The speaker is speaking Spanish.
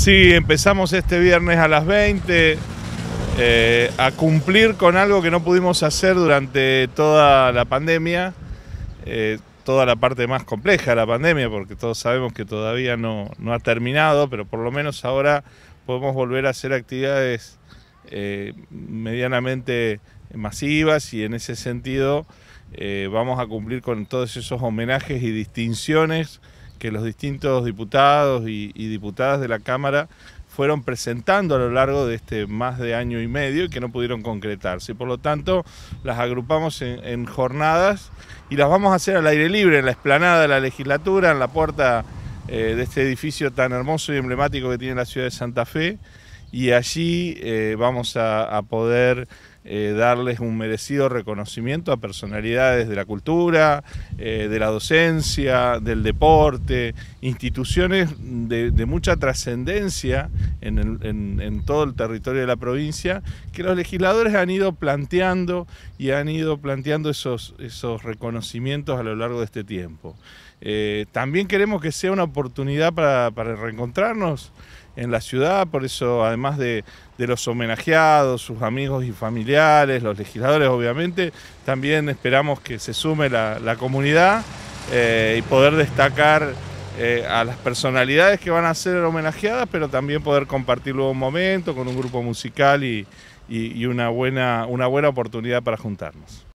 Sí, empezamos este viernes a las 20 eh, a cumplir con algo que no pudimos hacer durante toda la pandemia, eh, toda la parte más compleja de la pandemia, porque todos sabemos que todavía no, ha terminado, pero por lo menos ahora podemos volver a hacer actividades eh, medianamente masivas y en ese sentido vamos a cumplir con todos esos homenajes y distinciones que los distintos diputados y, diputadas de la Cámara fueron presentando a lo largo de este más de año y medio y que no pudieron concretarse. Por lo tanto, las agrupamos en, jornadas y las vamos a hacer al aire libre, en la explanada de la legislatura, en la puerta eh, de este edificio tan hermoso y emblemático que tiene la ciudad de Santa Fe y allí eh, vamos a, poder eh, darles un merecido reconocimiento a personalidades de la cultura, eh, de la docencia, del deporte, instituciones de, mucha trascendencia en, todo el territorio de la provincia, que los legisladores han ido planteando y han ido planteando esos, esos reconocimientos a lo largo de este tiempo. también queremos que sea una oportunidad para reencontrarnos en la ciudad, por eso además de, los homenajeados, sus amigos y familiares, los legisladores obviamente, también esperamos que se sume la, comunidad eh, y poder destacar eh, a las personalidades que van a ser homenajeadas, pero también poder compartir luego un momento con un grupo musical y, y una, buena, una buena oportunidad para juntarnos.